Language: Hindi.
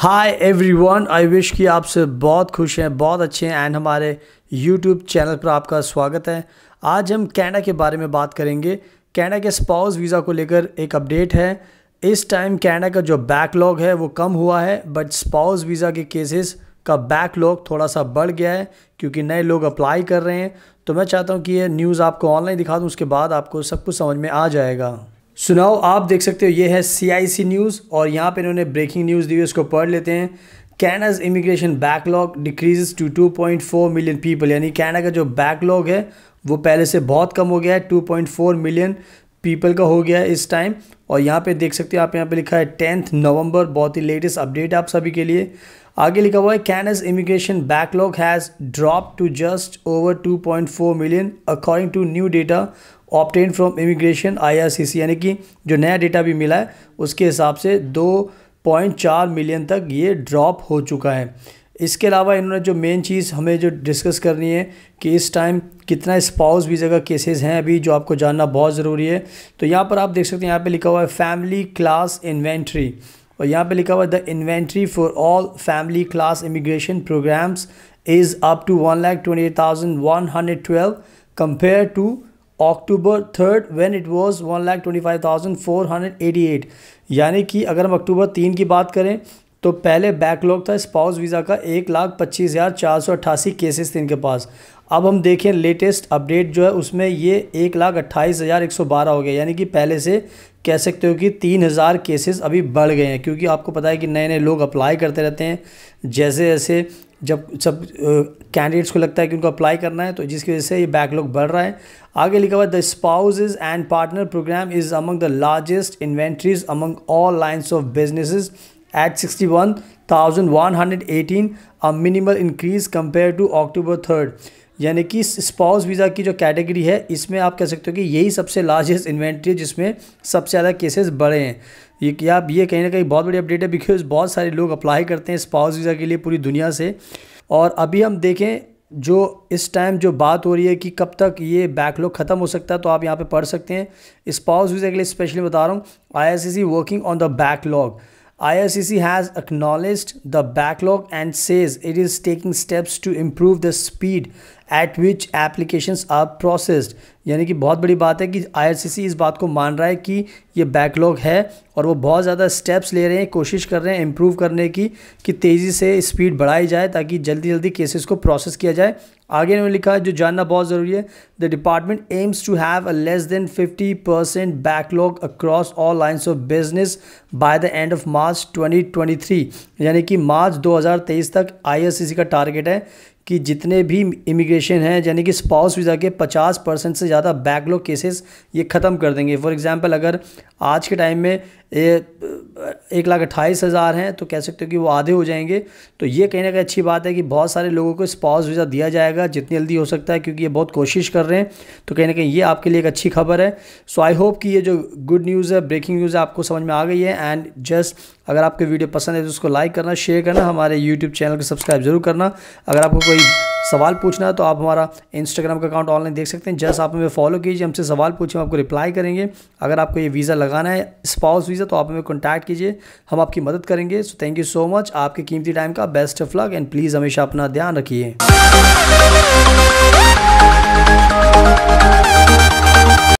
हाय एवरीवन आई विश कि आपसे बहुत खुश हैं बहुत अच्छे हैं एंड हमारे यूट्यूब चैनल पर आपका स्वागत है आज हम कैनेडा के बारे में बात करेंगे कैनेडा के स्पाउस वीज़ा को लेकर एक अपडेट है इस टाइम कैनेडा का जो बैकलॉग है वो कम हुआ है बट स्पाउस वीज़ा के केसेस का बैकलॉग थोड़ा सा बढ़ गया है क्योंकि नए लोग अप्लाई कर रहे हैं तो मैं चाहता हूँ कि ये न्यूज़ आपको ऑनलाइन दिखा दूँ उसके बाद आपको सब कुछ समझ में आ जाएगा सुनाओ आप देख सकते हो ये है सीआईसी न्यूज़ और यहाँ पे इन्होंने ब्रेकिंग न्यूज़ दी हुई उसको पढ़ लेते हैं Canada's immigration backlog decreases to 2.4 million people यानी कैना का जो बैकलॉग है वो पहले से बहुत कम हो गया है 2.4 मिलियन पीपल का हो गया है इस टाइम और यहाँ पे देख सकते हो आप यहाँ पे लिखा है टेंथ नवंबर बहुत ही लेटेस्ट अपडेट है आप सभी के लिए आगे लिखा हुआ है Canada's immigration backlog has drop to just over 2.4 million according to new data obtained from immigration IRCC यानी कि जो नया डेटा भी मिला है उसके हिसाब से दो पॉइंट चार मिलियन तक ये ड्रॉप हो चुका है इसके अलावा इन्होंने जो मेन चीज़ हमें जो डिस्कस करनी है कि इस टाइम कितना स्पाउस वीज़ा का केसेस हैं अभी जो आपको जानना बहुत ज़रूरी है तो यहाँ पर आप देख सकते हैं यहाँ पे लिखा हुआ है फैमिली क्लास इन्वेंट्री और यहाँ पे लिखा हुआ है the inventory for all family class immigration programs is up to one lakh twenty eight thousand one hundred twelve to October third when it was one lakh twenty five thousand four hundred eighty eight यानी कि अगर हम अक्टूबर तीन की बात करें तो पहले बैकलॉग था स्पाउस वीज़ा का एक लाख पच्चीस हज़ार चार सौ अट्ठासी केसेस थे इनके पास अब हम देखें लेटेस्ट अपडेट जो है उसमें ये एक लाख अट्ठाईस हज़ार एक सौ बारह हो गया यानी कि पहले से कह सकते हो कि तीन हज़ार केसेस अभी बढ़ गए हैं क्योंकि आपको पता है कि नए नए लोग अप्लाई करते रहते हैं जैसे जैसे जब सब कैंडिडेट्स को लगता है कि उनको अप्लाई करना है तो जिसकी वजह से ये बैकलॉग बढ़ रहा है आगे लिखा हुआ the spouse and partner program is among the largest inventories among all lines of businesses at 61,118 a minimal increase compared to October 3rd यानी कि स्पाउस वीज़ा की जो कैटेगरी है इसमें आप कह सकते हो कि यही सबसे लार्जेस्ट इन्वेंट्री है जिसमें सबसे ज़्यादा केसेस बढ़े हैं ये कि आप ये कहीं ना कहीं बहुत बड़ी अपडेट है बिकॉज बहुत सारे लोग अप्लाई करते हैं स्पाउस वीज़ा के लिए पूरी दुनिया से और अभी हम देखें जो इस टाइम जो बात हो रही है कि कब तक ये बैकलॉग ख़त्म हो सकता है तो आप यहाँ पर पढ़ सकते हैं स्पाउस वीज़ा के लिए स्पेशली बता रहा हूँ I working on the backlog IRCC has acknowledged the backlog and says it is taking steps to improve the speed at which application are processed यानी कि बहुत बड़ी बात है कि आई इस बात को मान रहा है कि ये बैकलॉग है और वो बहुत ज़्यादा स्टेप्स ले रहे हैं कोशिश कर रहे हैं इम्प्रूव करने की कि तेज़ी से स्पीड बढ़ाई जाए ताकि जल्दी जल्दी केसेस को प्रोसेस किया जाए आगे उन्होंने लिखा है जो जानना बहुत ज़रूरी है the department aims to have a less than fifty percent backlog across all lines of business by the end of March 2023 यानी कि मार्च 2023 तक सी का टारगेट है कि जितने भी इमिग्रेशन हैं यानी कि स्पाउस वीज़ा के 50 परसेंट से ज़्यादा बैकलॉग केसेस ये ख़त्म कर देंगे फॉर एग्ज़ाम्पल अगर आज के टाइम में ए, एक लाख अट्ठाईस हज़ार हैं तो कह सकते हो कि वो आधे हो जाएंगे तो ये कहीं ना कहीं अच्छी बात है कि बहुत सारे लोगों को स्पाउस वीज़ा दिया जाएगा जितनी जल्दी हो सकता है क्योंकि ये बहुत कोशिश कर रहे हैं तो कहीं ना कहीं ये आपके लिए एक अच्छी खबर है सो आई होप कि ये जो गुड न्यूज़ है ब्रेकिंग न्यूज़ है आपको समझ में आ गई है एंड जस्ट अगर आपको वीडियो पसंद है तो उसको लाइक करना शेयर करना हमारे यूट्यूब चैनल को सब्सक्राइब जरूर करना अगर आपको कोई कोई सवाल पूछना है तो आप हमारा इंस्टाग्राम का अकाउंट ऑनलाइन देख सकते हैं जस्ट आप हमें फॉलो कीजिए हमसे सवाल पूछे हम आपको रिप्लाई करेंगे अगर आपको ये वीज़ा लगाना है स्पाउस वीज़ा तो आप हमें कॉन्टैक्ट कीजिए हम आपकी मदद करेंगे so thank you so much आपके कीमती टाइम का best of luck and please हमेशा अपना ध्यान रखिए